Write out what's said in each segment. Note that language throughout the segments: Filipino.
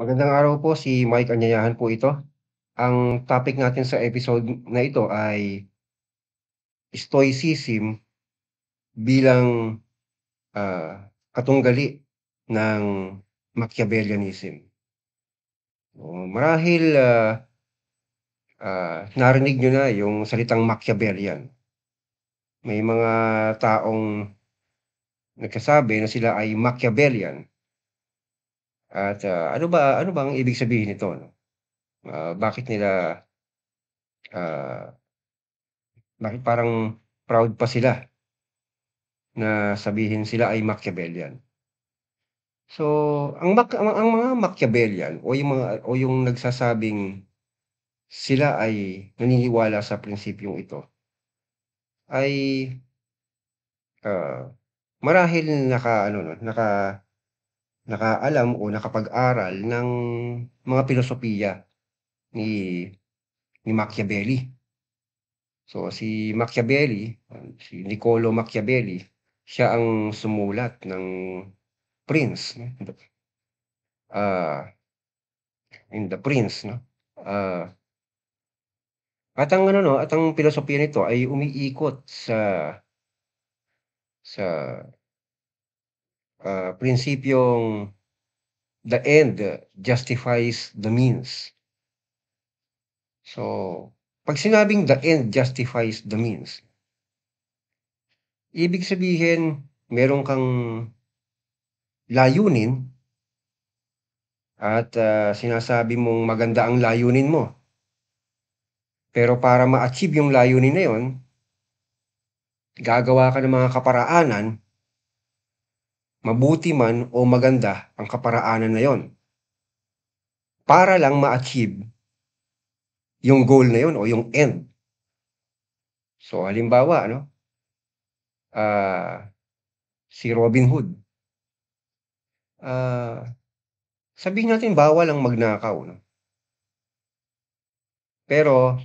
Magandang araw po, si Mike Anyayahan po ito. Ang topic natin sa episode na ito ay Stoicism bilang uh, katunggali ng Machiavellianism. O, marahil uh, uh, narinig nyo na yung salitang Machiavellian. May mga taong nagkasabi na sila ay Machiavellian at, ah, ano ba ano bang ibig sabihin nito 'no? Ah, bakit nila, ah, bakit parang proud pa sila na sabihin sila ay Machiavellian? So, ang mak ang ang mga Machiavellian o yung mga o yung nagsasabing sila ay naniniwala sa prinsipyong ito ay, ah, marahil naka-ano 'no, naka nakaalam o nakapag-aral ng mga pilosopiya ni ni Machiavelli. So si Machiavelli, si Niccolo Machiavelli, siya ang sumulat ng Prince, no? Uh, in the Prince, no? Uh, at ang ano no, at ang pilosopiya nito ay umiikot sa sa uh, prinsipyong the end justifies the means. So, pag sinabing the end justifies the means, ibig sabihin, meron kang layunin at uh, sinasabi mong maganda ang layunin mo. Pero para ma-achieve yung layunin na yon, gagawa ka ng mga kaparaanan mabuti man o maganda ang kaparaanan na yon. Para lang ma-achieve yung goal na yon o yung end. So halimbawa, ano? Uh, si Robin Hood. Uh, sabihin natin bawal ang magnakaw. No? Pero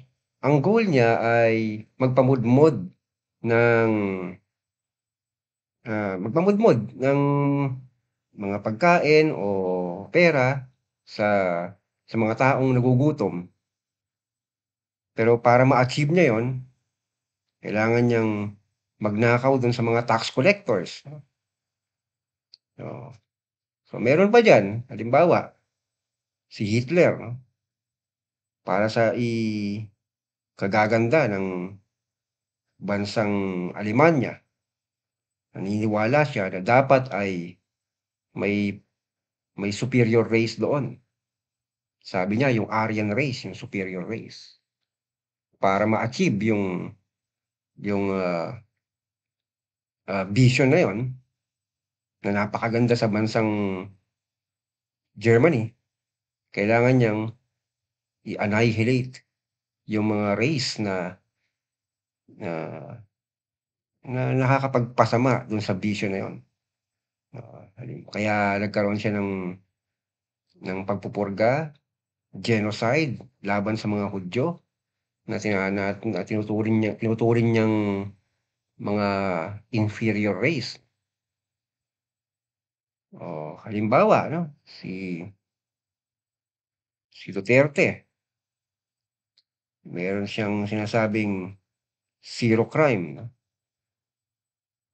ang goal niya ay magpamudmod ng ah, magpamudmod ng mga pagkain o pera sa sa mga taong nagugutom. Pero para ma-achieve niya 'yon, kailangan niyang magnakaw dun sa mga tax collectors. No. Oh. So, meron pa diyan, halimbawa, si Hitler, no? para sa i kagaganda ng bansang Alemanya naniniwala siya na dapat ay may may superior race doon. Sabi niya, yung Aryan race, yung superior race. Para ma-achieve yung yung uh, uh, vision na yon na napakaganda sa bansang Germany, kailangan niyang i-annihilate yung mga race na na na nakakapagpasama dun sa vision na yon. Ah, kaya nagkaroon siya ng ng pagpupurga, genocide laban sa mga Hudyo na, tina, na, na tinuturing niya tinuturing niyang mga inferior race. O, oh, halimbawa, no? Si si Duterte. Meron siyang sinasabing zero crime, no?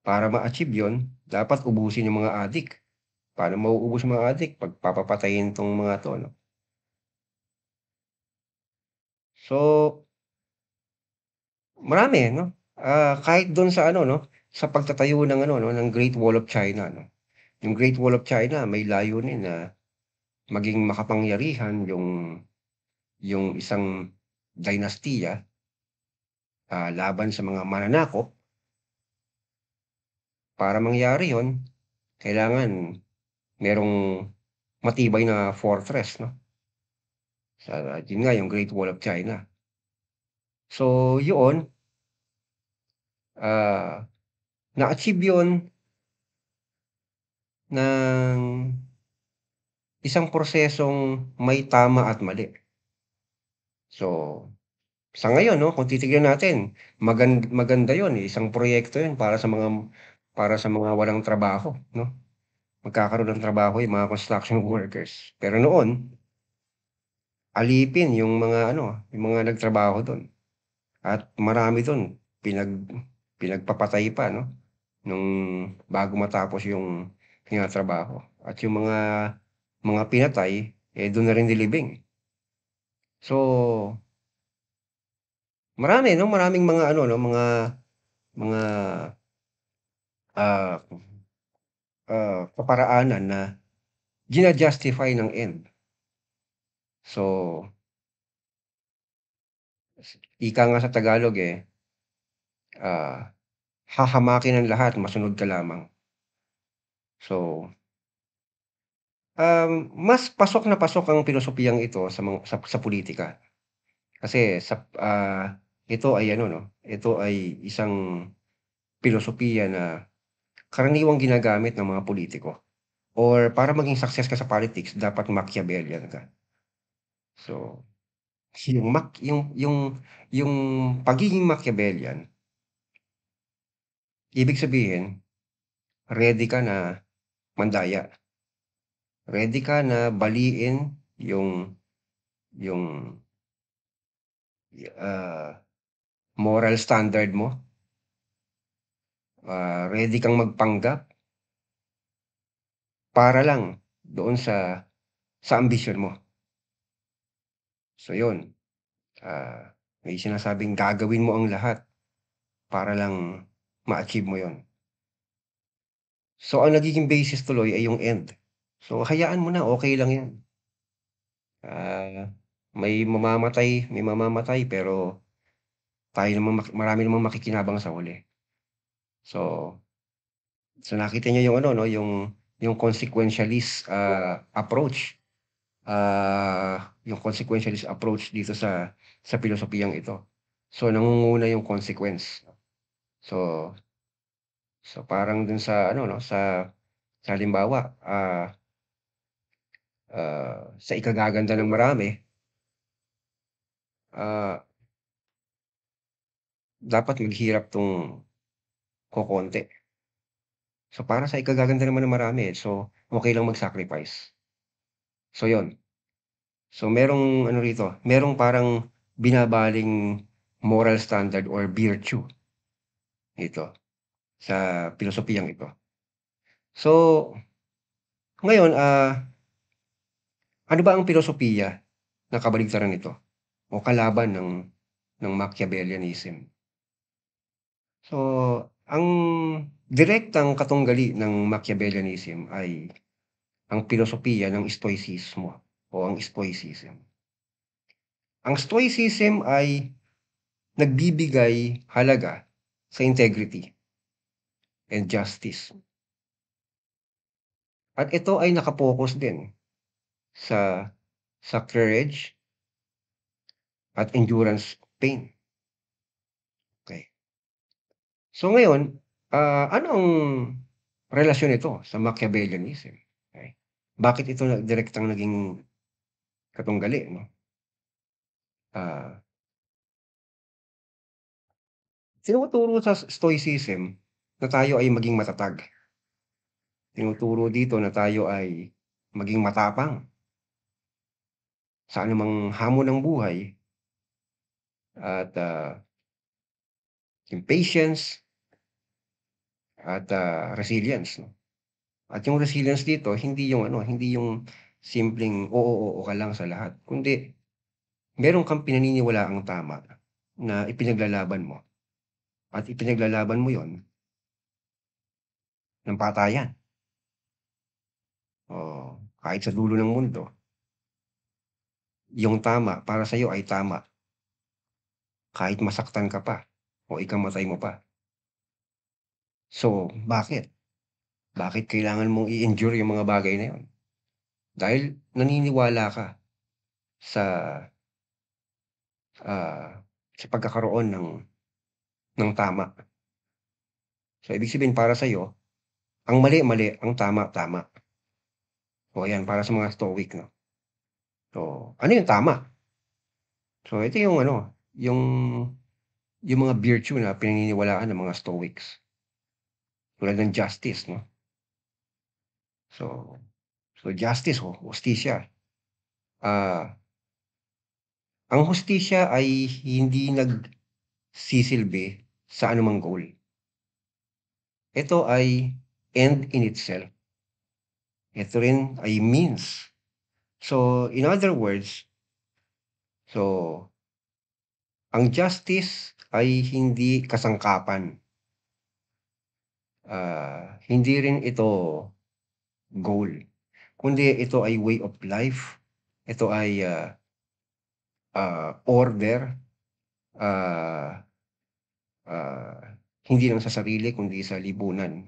para ma-achieve yon dapat ubusin yung mga adik. Paano mauubos yung mga adik? Pag papapatayin tong mga to, no? So, marami, no? Uh, kahit doon sa ano, no? Sa pagtatayo ng ano, no? Ng Great Wall of China, no? Yung Great Wall of China, may layunin na maging makapangyarihan yung yung isang dinastiya uh, laban sa mga mananakop para mangyari yon kailangan merong matibay na fortress, no? Sa, yun nga, yung Great Wall of China. So, yun, uh, na-achieve yun ng isang prosesong may tama at mali. So, sa ngayon, no, kung titignan natin, maganda, maganda yun. Isang proyekto yun para sa mga para sa mga walang trabaho, no? Magkakaroon ng trabaho yung mga construction workers. Pero noon, alipin yung mga ano, yung mga nagtrabaho doon. At marami doon pinag pinagpapatay pa, no? Nung bago matapos yung trabaho. At yung mga mga pinatay, eh doon na rin nilibing. So, marami, no? Maraming mga ano, no? Mga mga uh, ah, kaparaanan na ginajustify ng end. So, ika nga sa Tagalog eh, uh, hahamakin ng lahat, masunod ka lamang. So, um, mas pasok na pasok ang pilosopiyang ito sa mga, sa, sa politika. Kasi sa ah, ito ay ano no, ito ay isang pilosopiya na karaniwang ginagamit ng mga pulitiko or para maging success ka sa politics dapat Machiavellian ka. So, yung mak yung yung yung pagiging Machiavellian ibig sabihin ready ka na mandaya. Ready ka na baliin yung yung uh, moral standard mo uh, ready kang magpanggap para lang doon sa sa ambition mo. So yun, uh, may sinasabing gagawin mo ang lahat para lang ma-achieve mo yon. So ang nagiging basis tuloy ay yung end. So hayaan mo na, okay lang yan. Uh, may mamamatay, may mamamatay pero tayo naman marami namang makikinabang sa uli. So, so nakita niyo yung ano no, yung yung consequentialist uh, approach. Uh, yung consequentialist approach dito sa sa pilosopiyang ito. So nangunguna yung consequence. So so parang dun sa ano no sa sa halimbawa uh, uh, sa ikagaganda ng marami uh, dapat maghirap tong kokonti. So, para sa ikagaganda naman ng marami eh. So, okay lang mag-sacrifice. So, yon So, merong ano rito, merong parang binabaling moral standard or virtue ito sa pilosopiyang ito. So, ngayon, uh, ano ba ang pilosopiya na kabaligtaran nito o kalaban ng ng Machiavellianism? So, ang direktang katunggali ng Machiavellianism ay ang pilosopiya ng Stoicismo o ang Stoicism. Ang Stoicism ay nagbibigay halaga sa integrity and justice. At ito ay nakapokus din sa sa courage at endurance pain. So ngayon, uh, ano ang relasyon nito sa Machiavellianism? Okay? Bakit ito na direktang naging katunggali? No? Uh, tinuturo sa Stoicism na tayo ay maging matatag. Tinuturo dito na tayo ay maging matapang sa anumang hamon ng buhay at uh, impatience, at uh, resilience. No? At yung resilience dito, hindi yung ano, hindi yung simpleng oo, oo, oo ka lang sa lahat. Kundi, meron kang pinaniniwala ang tama na ipinaglalaban mo. At ipinaglalaban mo yon ng patayan. O, kahit sa dulo ng mundo, yung tama para sa iyo ay tama. Kahit masaktan ka pa, o ikamatay mo pa. So, bakit? Bakit kailangan mong i-endure yung mga bagay na yun? Dahil naniniwala ka sa uh, sa pagkakaroon ng ng tama. So, ibig sabihin para sa iyo, ang mali, mali, ang tama, tama. O ayan, para sa mga stoic, no? So, ano yung tama? So, ito yung ano, yung yung mga virtue na pinaniniwalaan ng mga Stoics. Tulad ng justice, no? So, so justice, oh, hostisya. Uh, ang hostisya ay hindi nagsisilbi sa anumang goal. Ito ay end in itself. Ito rin ay means. So, in other words, so, ang justice ay hindi kasangkapan. Uh, hindi rin ito goal. Kundi ito ay way of life. Ito ay uh, uh, order. Uh, uh, hindi lang sa sarili kundi sa libunan.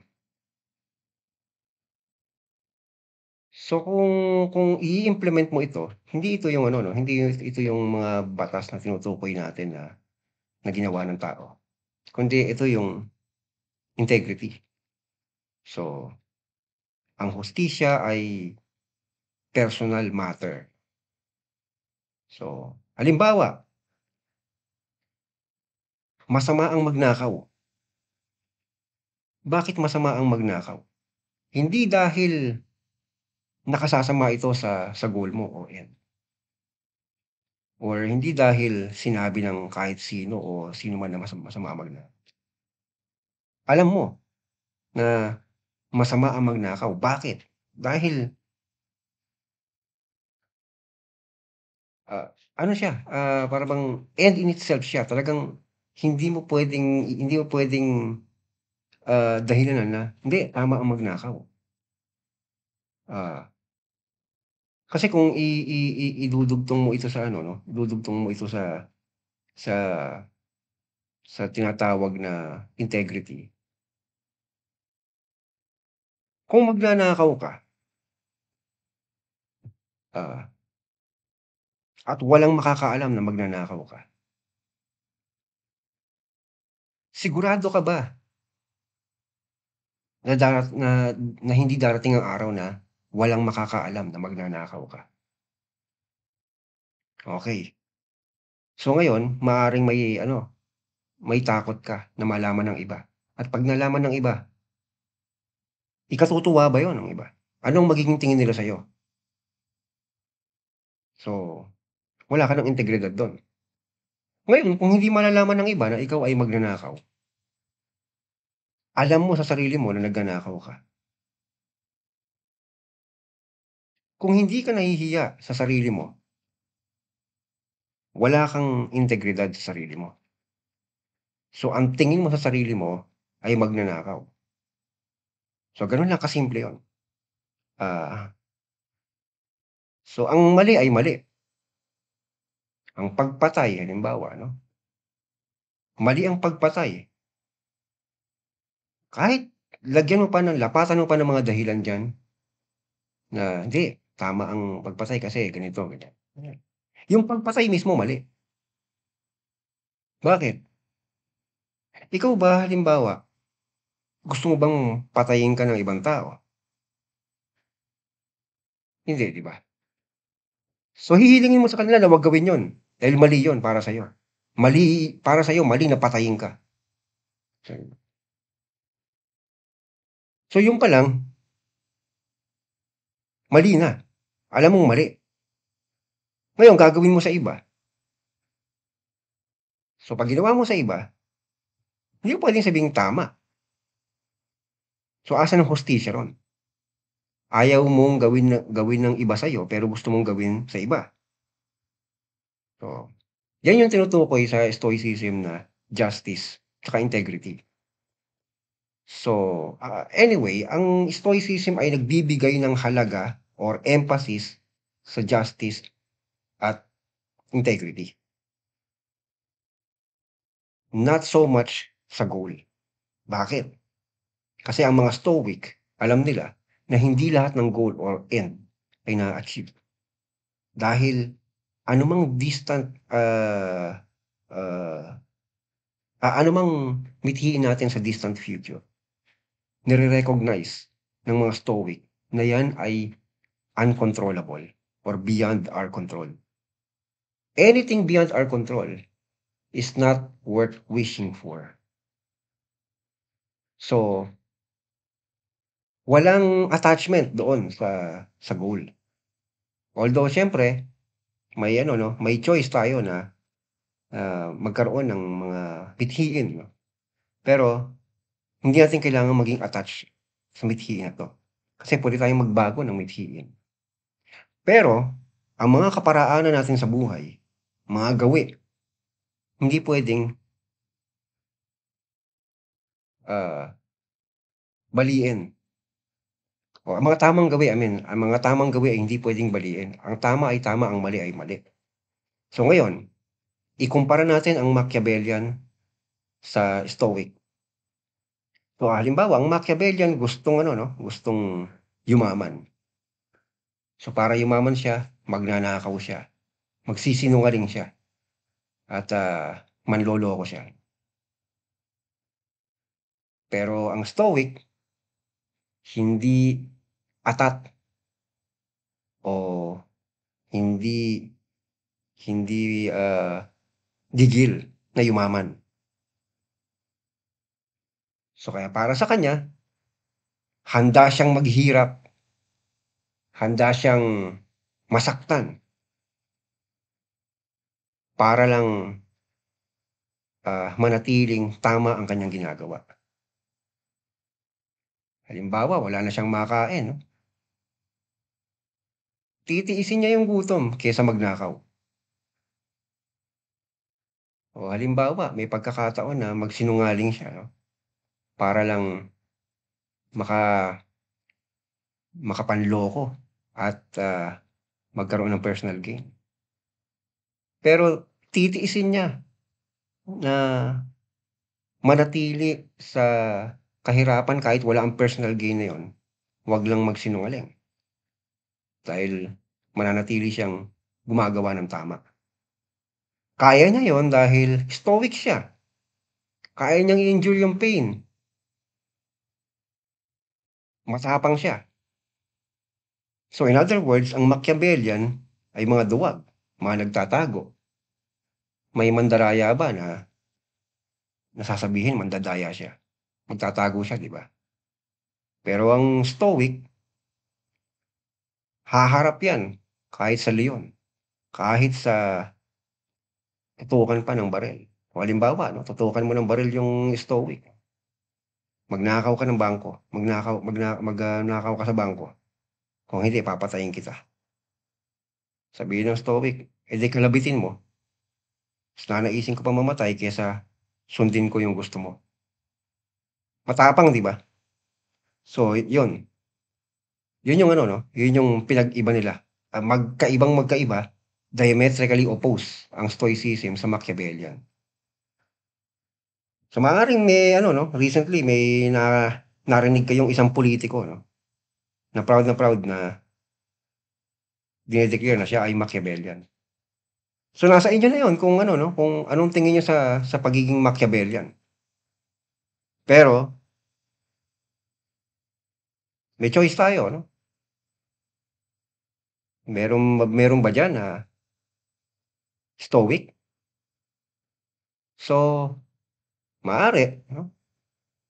So kung kung i-implement mo ito, hindi ito yung ano no, hindi ito yung mga batas na tinutukoy natin na na ginawa ng tao. Kundi ito yung integrity. So ang hostisya ay personal matter. So, halimbawa, masama ang magnakaw. Bakit masama ang magnakaw? Hindi dahil nakasasama ito sa, sa goal mo. O, yan. Or hindi dahil sinabi ng kahit sino o sino man na masama, masama ang magnakaw. Alam mo na masama ang magnakaw. Bakit? Dahil uh, ano siya, uh, para bang end in itself siya. Talagang hindi mo pwedeng hindi mo pwedeng uh, dahilan na hindi tama ang magnakaw. Ah, uh, kasi kung i, i, i idudugtong mo ito sa ano, no? Idudugtong mo ito sa sa sa tinatawag na integrity. Kung magnanakaw ka, uh, at walang makakaalam na magnanakaw ka, sigurado ka ba na, darat, na, na hindi darating ang araw na walang makakaalam na magnanakaw ka. Okay. So ngayon, maaring may ano, may takot ka na malaman ng iba. At pag nalaman ng iba, ikatutuwa ba 'yon ng iba? Anong magiging tingin nila sa iyo? So, wala ka ng integridad doon. Ngayon, kung hindi malalaman ng iba na ikaw ay magnanakaw, alam mo sa sarili mo na nagnanakaw ka. Kung hindi ka nahihiya sa sarili mo, wala kang integridad sa sarili mo. So, ang tingin mo sa sarili mo ay magnanakaw. So, ganun lang kasimple yun. Uh, so, ang mali ay mali. Ang pagpatay, halimbawa, no? Mali ang pagpatay. Kahit lagyan mo pa ng, lapatan mo pa ng mga dahilan dyan, na hindi, tama ang pagpasay kasi ganito, ganyan. Yung pagpasay mismo mali. Bakit? Ikaw ba, halimbawa, gusto mo bang patayin ka ng ibang tao? Hindi, di ba? So, hihilingin mo sa kanila na wag gawin yon dahil mali yon para sa'yo. Mali, para sa'yo, mali na patayin ka. So, yung pa lang, mali na. Alam mong mali. Ngayon, gagawin mo sa iba. So, pag ginawa mo sa iba, hindi mo pwedeng sabihin tama. So, asan ang hostisya ron? Ayaw mong gawin, gawin ng iba sa'yo, pero gusto mong gawin sa iba. So, yan yung tinutukoy sa stoicism na justice at integrity. So, uh, anyway, ang stoicism ay nagbibigay ng halaga or emphasis sa justice at integrity. Not so much sa goal. Bakit? Kasi ang mga stoic, alam nila na hindi lahat ng goal or end ay na-achieve. Dahil anumang distant uh, uh, uh, anumang mithiin natin sa distant future, nire-recognize ng mga stoic na yan ay uncontrollable or beyond our control. Anything beyond our control is not worth wishing for. So, walang attachment doon sa sa goal. Although syempre, may ano no, may choice tayo na uh, magkaroon ng mga pithiin no. Pero hindi natin kailangan maging attached sa mithiin na to. Kasi pwede tayong magbago ng mithiin. Pero, ang mga kaparaanan natin sa buhay, mga gawi, hindi pwedeng uh, baliin. O, ang mga tamang gawi, I mean, ang mga tamang gawi ay hindi pwedeng baliin. Ang tama ay tama, ang mali ay mali. So ngayon, ikumpara natin ang Machiavellian sa Stoic. So halimbawa, ang Machiavellian gustong ano no, gustong yumaman. So para yumaman siya, magnanakaw siya. Magsisinungaling siya. At uh, manloloko siya. Pero ang stoic, hindi atat o hindi hindi uh, gigil na yumaman. So kaya para sa kanya, handa siyang maghirap handa siyang masaktan para lang uh, manatiling tama ang kanyang ginagawa. Halimbawa, wala na siyang makain. No? Titiisin niya yung gutom kesa magnakaw. O halimbawa, may pagkakataon na magsinungaling siya no? para lang maka makapanloko at uh, magkaroon ng personal gain. Pero titiisin niya na manatili sa kahirapan kahit wala ang personal gain na yon. Huwag lang magsinungaling. Dahil mananatili siyang gumagawa ng tama. Kaya niya yon dahil stoic siya. Kaya niyang i-endure yung pain. Matapang siya. So in other words, ang Machiavellian ay mga duwag, mga nagtatago. May mandaraya ba na nasasabihin mandadaya siya? Magtatago siya, di ba? Pero ang Stoic, haharap yan kahit sa leon, kahit sa tutukan pa ng baril. halimbawa, no, tutukan mo ng baril yung Stoic. Magnakaw ka ng bangko, magnakaw, magna, ah, magnakaw ka sa bangko kung hindi, papatayin kita. Sabihin ng stoic, edi eh, kalabitin mo. Mas nanaisin ko pa mamatay kaysa sundin ko yung gusto mo. Matapang, di ba? So, yun. Yun yung ano, no? Yun yung pinag-iba nila. Magkaibang magkaiba, diametrically opposed ang stoicism sa Machiavellian. So, maaaring may, ano, no? Recently, may na, narinig kayong isang politiko, no? na proud na proud na dinedeclare na siya ay Machiavellian. So nasa inyo na 'yon kung ano no, kung anong tingin niyo sa sa pagiging Machiavellian. Pero may choice tayo, no? Merong meron ba diyan na stoic? So maari, no?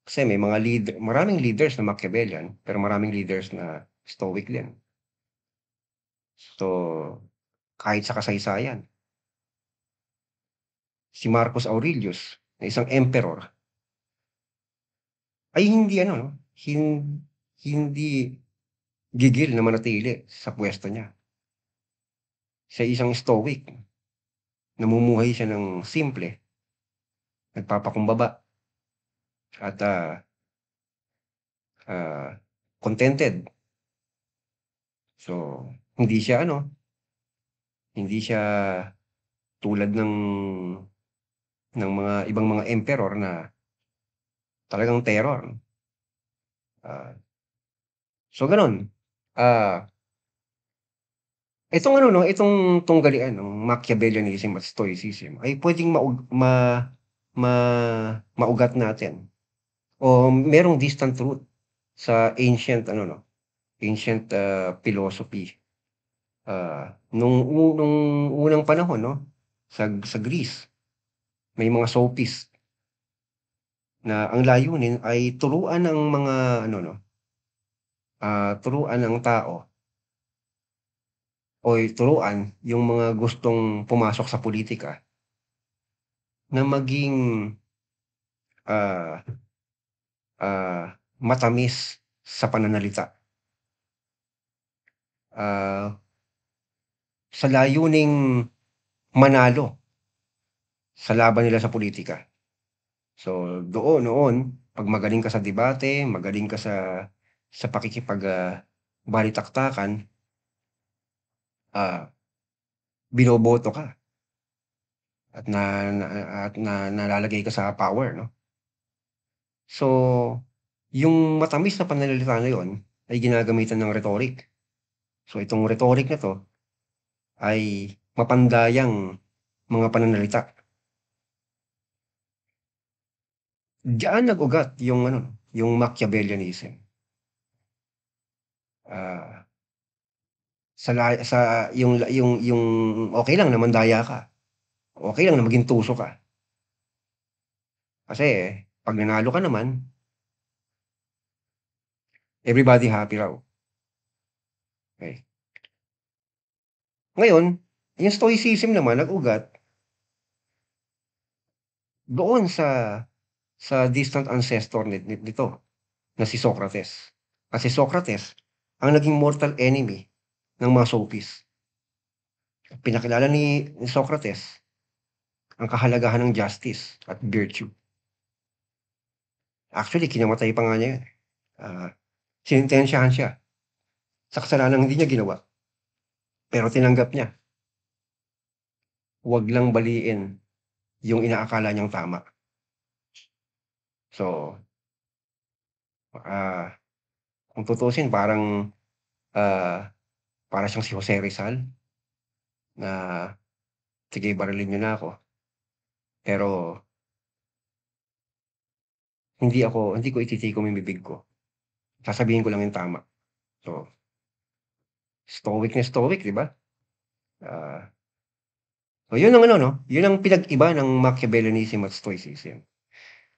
Kasi may mga leader, maraming leaders na Machiavellian, pero maraming leaders na stoic din. So, kahit sa kasaysayan. Si Marcus Aurelius, na isang emperor, ay hindi ano, no? Hin, hindi gigil na manatili sa pwesto niya. Siya isang stoic. Namumuhay siya ng simple. Nagpapakumbaba at uh, uh, contented. So, hindi siya ano, hindi siya tulad ng ng mga ibang mga emperor na talagang terror. Uh, so ganun. Ah uh, Itong ano no, itong tunggalian ng Machiavellianism at Stoicism ay pwedeng ma, ma, ma maugat natin o merong distant root sa ancient ano no ancient uh, philosophy uh, nung nung unang panahon no sa sa Greece may mga sophists na ang layunin ay turuan ng mga ano no uh, turuan ng tao o turuan yung mga gustong pumasok sa politika na maging uh, uh, matamis sa pananalita. Uh, sa layuning manalo sa laban nila sa politika. So doon noon, pag magaling ka sa debate, magaling ka sa sa pakikipag uh, uh, binoboto ka at na, na at na nalalagay ka sa power, no? So, yung matamis na pananalita na yun ay ginagamitan ng rhetoric. So, itong rhetoric na to ay mapandayang mga pananalita. Diyan nag-ugat yung ano, yung Machiavellianism. Uh, sa sa yung yung yung okay lang na mandaya ka. Okay lang na maging tuso ka. Kasi pag nanalo ka naman, everybody happy raw. Okay. Ngayon, yung stoicism naman, nag-ugat doon sa sa distant ancestor nito na si Socrates. Kasi Socrates ang naging mortal enemy ng mga sophists. Pinakilala ni Socrates ang kahalagahan ng justice at virtue. Actually, kinamatay pa nga niya yan. Uh, ah, sinintensyahan siya. Sa kasalanan hindi niya ginawa. Pero tinanggap niya. Huwag lang baliin yung inaakala niyang tama. So, uh, kung tutusin, parang uh, para siyang si Jose Rizal na sige, barilin niyo na ako. Pero hindi ako hindi ko ititikom yung bibig ko. Sasabihin ko lang yung tama. So, stoic na stoic, di ba? Uh, so, yun ang ano, no? Yun ang pinag-iba ng Machiavellianism at Stoicism.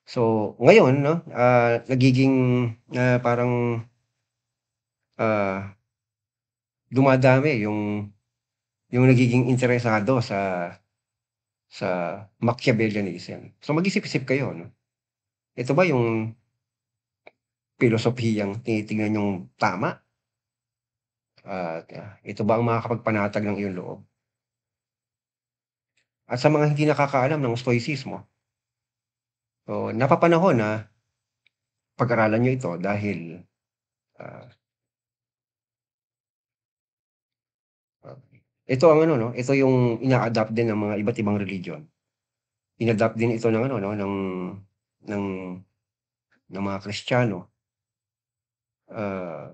So, ngayon, no, uh, nagiging uh, parang uh, dumadami yung yung nagiging interesado sa sa Machiavellianism. So, mag-isip-isip kayo, no? Ito ba yung pilosopiyang tinitingnan yung tama? At ah, ito ba ang makakapagpanatag ng iyong loob? At sa mga hindi nakakaalam ng stoicismo, so, napapanahon na pag-aralan niyo ito dahil ah, ito ang ano no, ito yung ina-adapt din ng mga iba't ibang religion. ina Inadapt din ito ng ano no, ng ng ng mga Kristiyano. Uh,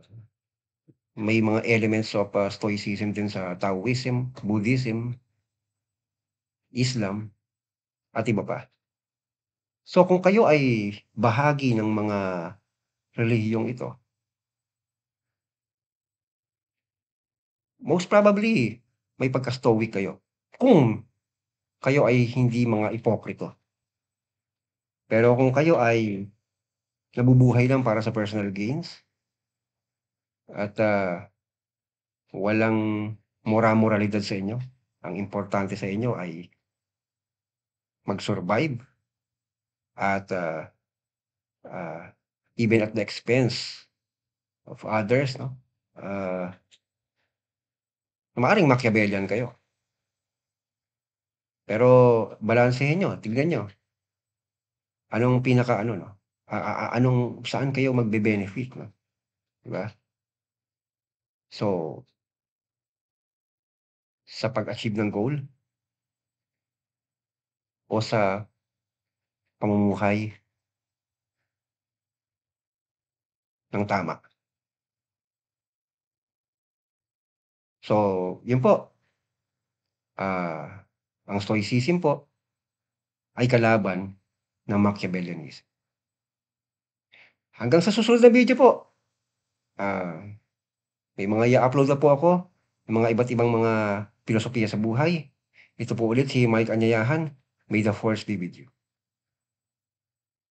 may mga elements of uh, Stoicism din sa Taoism, Buddhism, Islam, at iba pa. So kung kayo ay bahagi ng mga relihiyong ito, most probably may pagka-stoic kayo. Kung kayo ay hindi mga ipokrito. Pero kung kayo ay nabubuhay lang para sa personal gains at uh, walang mora-moralidad sa inyo, ang importante sa inyo ay mag-survive at uh, uh, even at the expense of others, no? Uh, maaring Machiavellian kayo. Pero balansehin nyo, tignan nyo, Anong pinaka ano no? A- a- anong saan kayo magbe-benefit no? 'Di ba? So sa pag-achieve ng goal o sa pamumuhay ng tama. So, yun po. Uh, ang stoicism po ay kalaban ng Machiavellianism. Hanggang sa susunod na video po. Uh, may mga i-upload na po ako. ng mga iba't ibang mga filosofiya sa buhay. Ito po ulit si Mike Anyayahan. May the force be with you.